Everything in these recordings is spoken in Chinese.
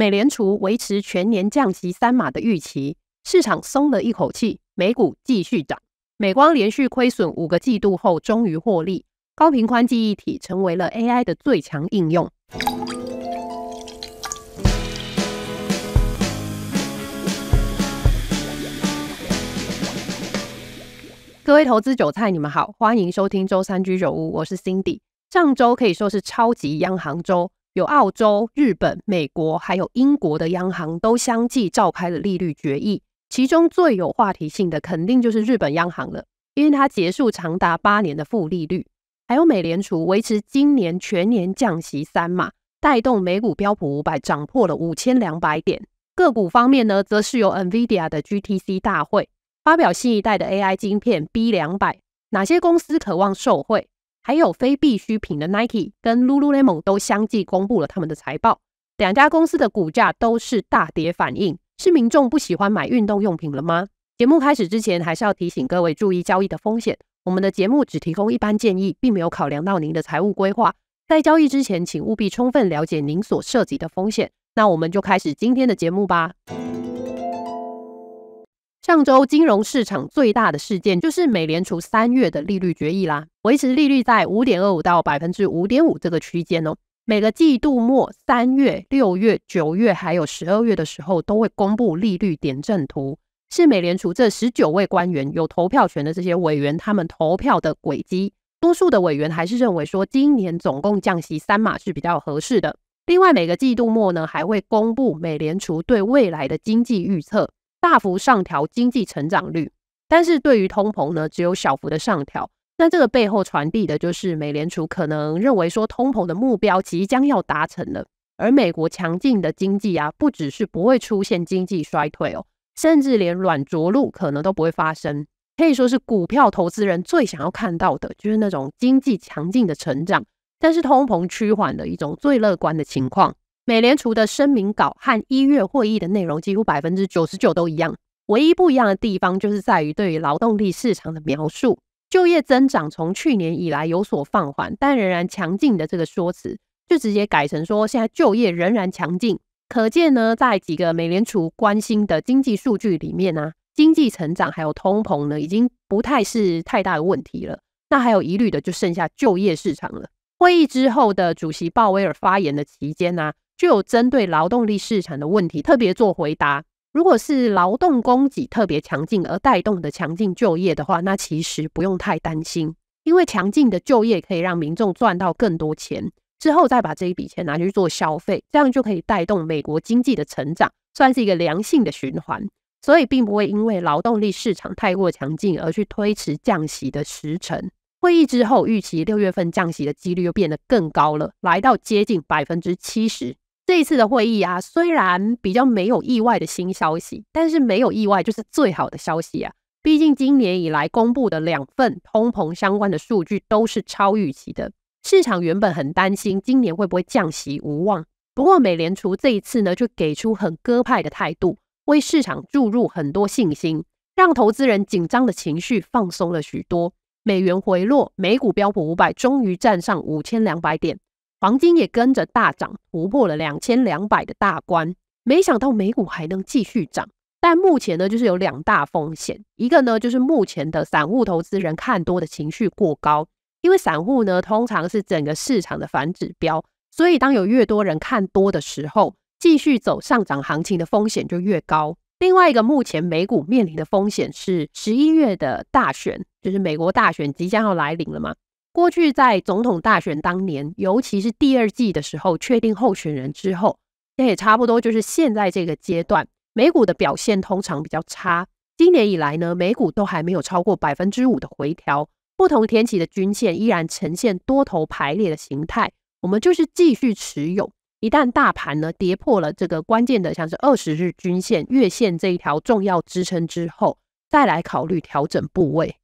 美联储维持全年降息三码的预期，市场松了一口气，美股继续涨。美光连续亏损五个季度后，终于获利。高频宽记忆体成为了 AI 的最强应用。各位投资韭菜，你们好，欢迎收听周三居酒屋，我是 Cindy。上周可以说是超级央行周。有澳洲、日本、美国，还有英国的央行都相继召开了利率决议，其中最有话题性的肯定就是日本央行了，因为它结束长达八年的负利率，还有美联储维持今年全年降息三码，带动美股标普五百涨破了五千两百点。个股方面呢，则是由 Nvidia 的 GTC 大会发表新一代的 AI 芯片 B 两百，哪些公司渴望受惠，还有非必需品的 Nike 跟 Lululemon 都相继公布了他们的财报，两家公司的股价都是大跌反应，是民众不喜欢买运动用品了吗？节目开始之前，还是要提醒各位注意交易的风险。我们的节目只提供一般建议，并没有考量到您的财务规划，在交易之前，请务必充分了解您所涉及的风险。那我们就开始今天的节目吧。上周金融市场最大的事件就是美联储三月的利率决议啦，维持利率在五点二五到百分之五点五这个区间哦。每个季度末，三月、六月、九月还有十二月的时候，都会公布利率点阵图，是美联储这十九位官员有投票权的这些委员他们投票的轨迹。多数的委员还是认为说，今年总共降息三码是比较合适的。另外，每个季度末呢，还会公布美联储对未来的经济预测。大幅上调经济成长率，但是对于通膨呢，只有小幅的上调。那这个背后传递的就是美联储可能认为说通膨的目标即将要达成了，而美国强劲的经济啊，不只是不会出现经济衰退哦，甚至连软着陆可能都不会发生。可以说是股票投资人最想要看到的就是那种经济强劲的成长，但是通膨趋缓的一种最乐观的情况。美联储的声明稿和一月会议的内容几乎百分之九十九都一样，唯一不一样的地方就是在于对于劳动力市场的描述。就业增长从去年以来有所放缓，但仍然强劲的这个说辞，就直接改成说现在就业仍然强劲。可见呢，在几个美联储关心的经济数据里面呢，经济成长还有通膨呢，已经不太是太大的问题了。那还有疑虑的就剩下就业市场了。会议之后的主席鲍威尔发言的期间呢。就有针对劳动力市场的问题特别做回答。如果是劳动供给特别强劲而带动的强劲就业的话，那其实不用太担心，因为强劲的就业可以让民众赚到更多钱，之后再把这一笔钱拿去做消费，这样就可以带动美国经济的成长，算是一个良性的循环。所以并不会因为劳动力市场太过强劲而去推迟降息的时程。会议之后，预期六月份降息的几率又变得更高了，来到接近百分之七十。这一次的会议啊，虽然比较没有意外的新消息，但是没有意外就是最好的消息啊。毕竟今年以来公布的两份通膨相关的数据都是超预期的，市场原本很担心今年会不会降息无望。不过美联储这一次呢，就给出很鸽派的态度，为市场注入很多信心，让投资人紧张的情绪放松了许多。美元回落，美股标普五百终于站上五千两百点。黄金也跟着大涨，突破了两千两百的大关。没想到美股还能继续涨，但目前呢，就是有两大风险。一个呢，就是目前的散户投资人看多的情绪过高，因为散户呢通常是整个市场的反指标，所以当有越多人看多的时候，继续走上涨行情的风险就越高。另外一个，目前美股面临的风险是十一月的大选，就是美国大选即将要来临了嘛。过去在总统大选当年，尤其是第二季的时候，确定候选人之后，那也差不多就是现在这个阶段，美股的表现通常比较差。今年以来呢，美股都还没有超过百分之五的回调。不同天期的均线依然呈现多头排列的形态，我们就是继续持有。一旦大盘呢跌破了这个关键的，像是二十日均线、月线这一条重要支撑之后，再来考虑调整部位。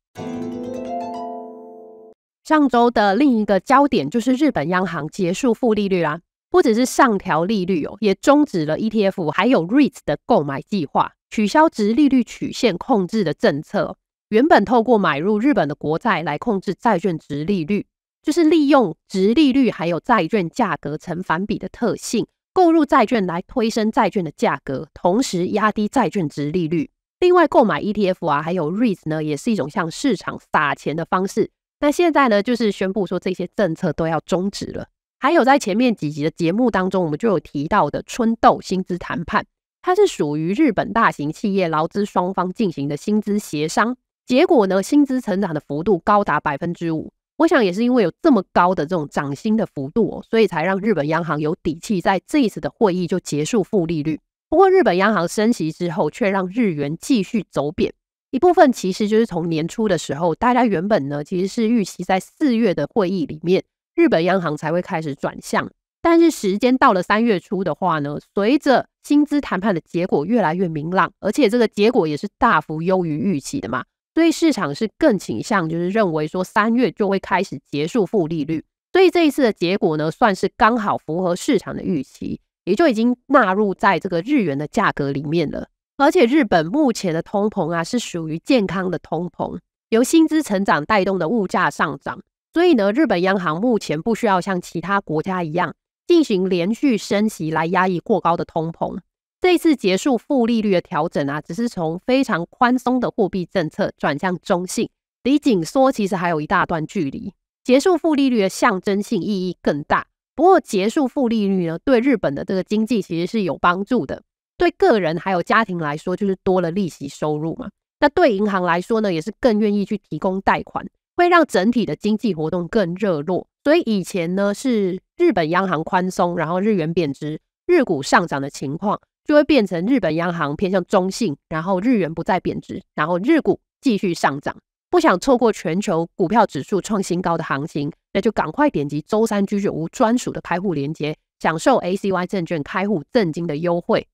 上周的另一个焦点就是日本央行结束负利率啦，不只是上调利率哦，也终止了 ETF 还有 REITs 的购买计划，取消直利率曲线控制的政策。原本透过买入日本的国债来控制债券直利率，就是利用直利率还有债券价格成反比的特性，购入债券来推升债券的价格，同时压低债券直利率。另外购买 ETF 啊，还有 REITs 呢，也是一种向市场撒钱的方式。那现在呢，就是宣布说这些政策都要终止了。还有在前面几集的节目当中，我们就有提到的春斗薪资谈判，它是属于日本大型企业劳资双方进行的薪资协商。结果呢，薪资成长的幅度高达百分之五。我想也是因为有这么高的这种涨薪的幅度，哦，所以才让日本央行有底气在这一次的会议就结束负利率。不过日本央行升息之后，却让日元继续走贬。一部分其实就是从年初的时候，大家原本呢其实是预期在四月的会议里面，日本央行才会开始转向。但是时间到了三月初的话呢，随着薪资谈判的结果越来越明朗，而且这个结果也是大幅优于预期的嘛，所以市场是更倾向就是认为说三月就会开始结束负利率。所以这一次的结果呢，算是刚好符合市场的预期，也就已经纳入在这个日元的价格里面了。而且日本目前的通膨啊，是属于健康的通膨，由薪资成长带动的物价上涨。所以呢，日本央行目前不需要像其他国家一样进行连续升息来压抑过高的通膨。这次结束负利率的调整啊，只是从非常宽松的货币政策转向中性，离紧缩其实还有一大段距离。结束负利率的象征性意义更大。不过，结束负利率呢，对日本的这个经济其实是有帮助的。对个人还有家庭来说，就是多了利息收入嘛。那对银行来说呢，也是更愿意去提供贷款，会让整体的经济活动更热络。所以以前呢是日本央行宽松，然后日元贬值，日股上涨的情况，就会变成日本央行偏向中性，然后日元不再贬值，然后日股继续上涨。不想错过全球股票指数创新高的行情，那就赶快点击周三居酒屋专属的开户链接。享受 ACY 证券开户赠金的优惠。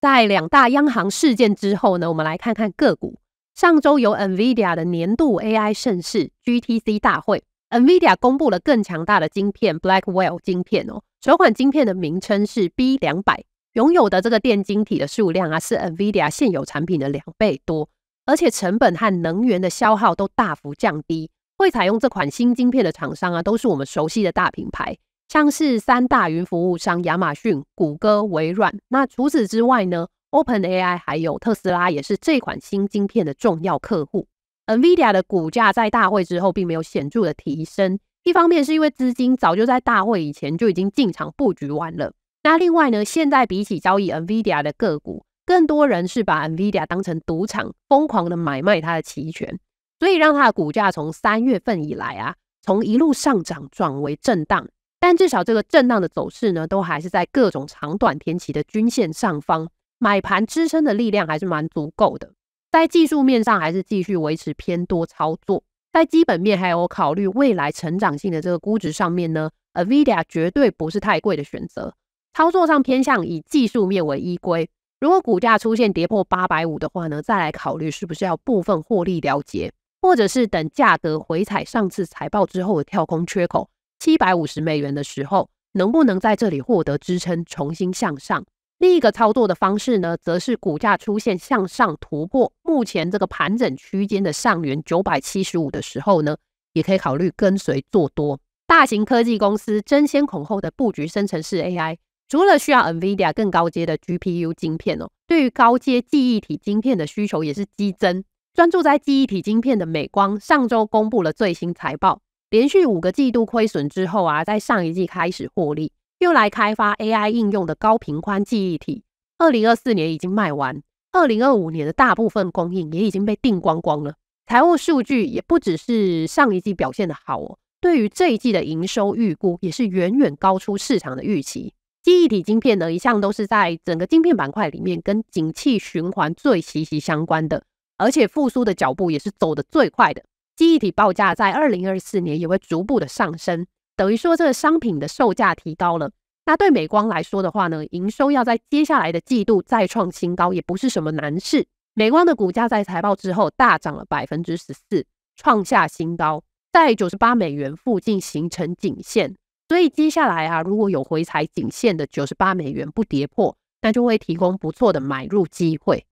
在两大央行事件之后呢，我们来看看个股。上周有 NVIDIA 的年度 AI 盛世 GTC 大会，NVIDIA 公布了更强大的晶片 Blackwell 晶片哦。首款晶片的名称是 B 两百，拥有的这个电晶体的数量啊是 NVIDIA 现有产品的两倍多，而且成本和能源的消耗都大幅降低。会采用这款新晶片的厂商啊，都是我们熟悉的大品牌，像是三大云服务商亚马逊、谷歌、微软。那除此之外呢，OpenAI 还有特斯拉也是这款新晶片的重要客户。NVIDIA 的股价在大会之后并没有显著的提升，一方面是因为资金早就在大会以前就已经进场布局完了。那另外呢，现在比起交易 NVIDIA 的个股，更多人是把 NVIDIA 当成赌场，疯狂的买卖它的期权。所以让它的股价从三月份以来啊，从一路上涨转为震荡，但至少这个震荡的走势呢，都还是在各种长短天期的均线上方，买盘支撑的力量还是蛮足够的。在技术面上，还是继续维持偏多操作。在基本面还有考虑未来成长性的这个估值上面呢，Avidia 绝对不是太贵的选择。操作上偏向以技术面为依归，如果股价出现跌破八百五的话呢，再来考虑是不是要部分获利了结。或者是等价格回踩上次财报之后的跳空缺口七百五十美元的时候，能不能在这里获得支撑，重新向上？另一个操作的方式呢，则是股价出现向上突破，目前这个盘整区间的上缘九百七十五的时候呢，也可以考虑跟随做多。大型科技公司争先恐后的布局生成式 AI，除了需要 NVIDIA 更高阶的 GPU 晶片哦，对于高阶记忆体晶片的需求也是激增。专注在记忆体晶片的美光上周公布了最新财报，连续五个季度亏损之后啊，在上一季开始获利，又来开发 AI 应用的高频宽记忆体，二零二四年已经卖完，二零二五年的大部分供应也已经被订光光了。财务数据也不只是上一季表现的好哦，对于这一季的营收预估也是远远高出市场的预期。记忆体晶片呢，一向都是在整个晶片板块里面跟景气循环最息息相关的。而且复苏的脚步也是走得最快的，忆体报价在二零二四年也会逐步的上升，等于说这个商品的售价提高了。那对美光来说的话呢，营收要在接下来的季度再创新高也不是什么难事。美光的股价在财报之后大涨了百分之十四，创下新高，在九十八美元附近形成颈线。所以接下来啊，如果有回踩颈线的九十八美元不跌破，那就会提供不错的买入机会。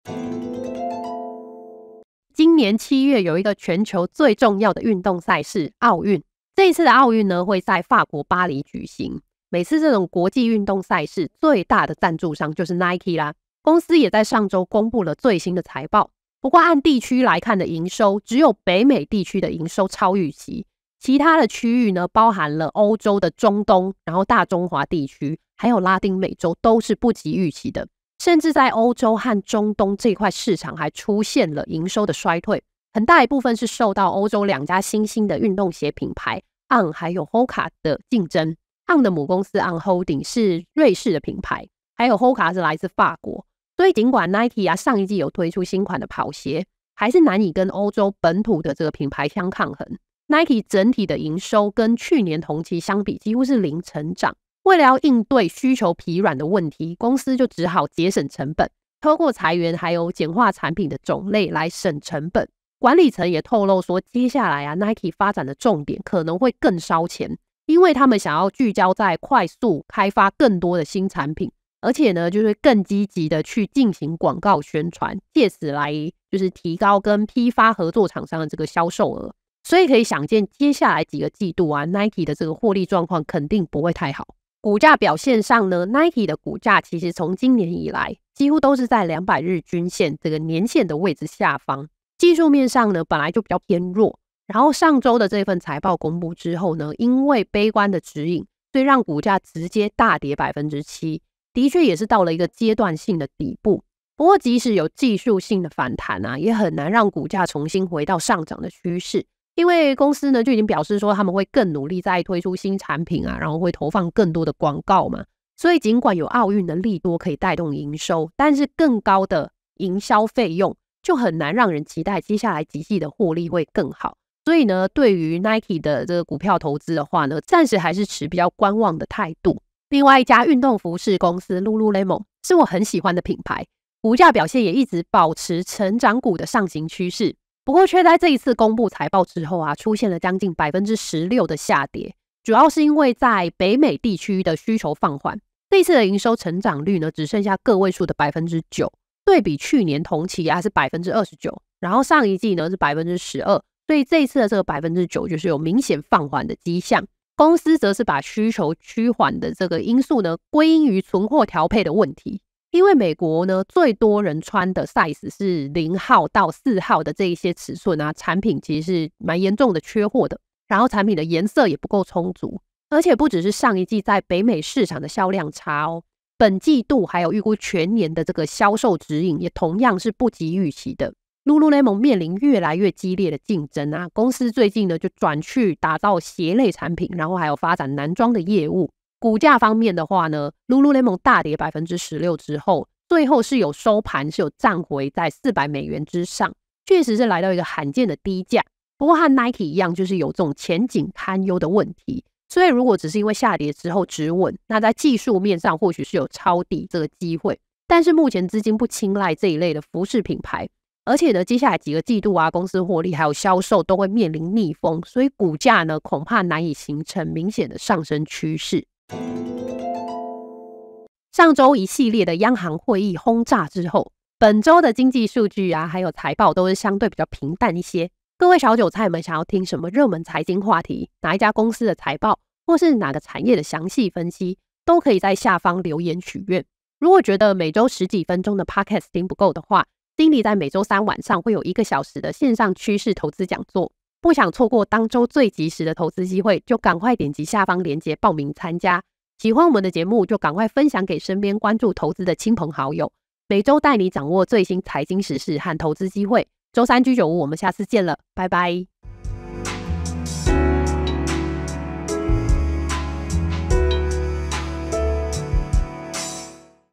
今年七月有一个全球最重要的运动赛事——奥运。这一次的奥运呢，会在法国巴黎举行。每次这种国际运动赛事，最大的赞助商就是 Nike 啦。公司也在上周公布了最新的财报。不过按地区来看的营收，只有北美地区的营收超预期，其他的区域呢，包含了欧洲的中东，然后大中华地区，还有拉丁美洲，都是不及预期的。甚至在欧洲和中东这块市场，还出现了营收的衰退，很大一部分是受到欧洲两家新兴的运动鞋品牌 On 还有 Hoka 的竞争。On 的母公司 On Holding 是瑞士的品牌，还有 Hoka 是来自法国，所以尽管 Nike 啊上一季有推出新款的跑鞋，还是难以跟欧洲本土的这个品牌相抗衡。Nike 整体的营收跟去年同期相比，几乎是零成长。为了要应对需求疲软的问题，公司就只好节省成本，透过裁员还有简化产品的种类来省成本。管理层也透露说，接下来啊，Nike 发展的重点可能会更烧钱，因为他们想要聚焦在快速开发更多的新产品，而且呢，就是更积极的去进行广告宣传，借此来就是提高跟批发合作厂商的这个销售额。所以可以想见，接下来几个季度啊，Nike 的这个获利状况肯定不会太好。股价表现上呢，Nike 的股价其实从今年以来几乎都是在两百日均线这个年线的位置下方。技术面上呢，本来就比较偏弱。然后上周的这份财报公布之后呢，因为悲观的指引，所以让股价直接大跌百分之七。的确也是到了一个阶段性的底部。不过即使有技术性的反弹啊，也很难让股价重新回到上涨的趋势。因为公司呢就已经表示说他们会更努力在推出新产品啊，然后会投放更多的广告嘛。所以尽管有奥运的利多可以带动营收，但是更高的营销费用就很难让人期待接下来即季的获利会更好。所以呢，对于 Nike 的这个股票投资的话呢，暂时还是持比较观望的态度。另外一家运动服饰公司 Lululemon 是我很喜欢的品牌，股价表现也一直保持成长股的上行趋势。不过，却在这一次公布财报之后啊，出现了将近百分之十六的下跌。主要是因为在北美地区的需求放缓，这一次的营收成长率呢，只剩下个位数的百分之九。对比去年同期啊，是百分之二十九，然后上一季呢是百分之十二，所以这一次的这个百分之九，就是有明显放缓的迹象。公司则是把需求趋缓的这个因素呢，归因于存货调配的问题。因为美国呢最多人穿的 size 是零号到四号的这一些尺寸啊，产品其实是蛮严重的缺货的。然后产品的颜色也不够充足，而且不只是上一季在北美市场的销量差哦，本季度还有预估全年的这个销售指引，也同样是不及预期的。Lululemon 面临越来越激烈的竞争啊，公司最近呢就转去打造鞋类产品，然后还有发展男装的业务。股价方面的话呢，Lululemon 大跌百分之十六之后，最后是有收盘是有站回在四百美元之上，确实是来到一个罕见的低价。不过和 Nike 一样，就是有这种前景堪忧的问题。所以如果只是因为下跌之后止稳，那在技术面上或许是有抄底这个机会。但是目前资金不青睐这一类的服饰品牌，而且呢，接下来几个季度啊，公司获利还有销售都会面临逆风，所以股价呢恐怕难以形成明显的上升趋势。上周一系列的央行会议轰炸之后，本周的经济数据啊，还有财报都是相对比较平淡一些。各位小韭菜们，想要听什么热门财经话题，哪一家公司的财报，或是哪个产业的详细分析，都可以在下方留言许愿。如果觉得每周十几分钟的 podcast 听不够的话，丁理在每周三晚上会有一个小时的线上趋势投资讲座。不想错过当周最及时的投资机会，就赶快点击下方链接报名参加。喜欢我们的节目，就赶快分享给身边关注投资的亲朋好友。每周带你掌握最新财经时事和投资机会。周三居酒屋，我们下次见了，拜拜。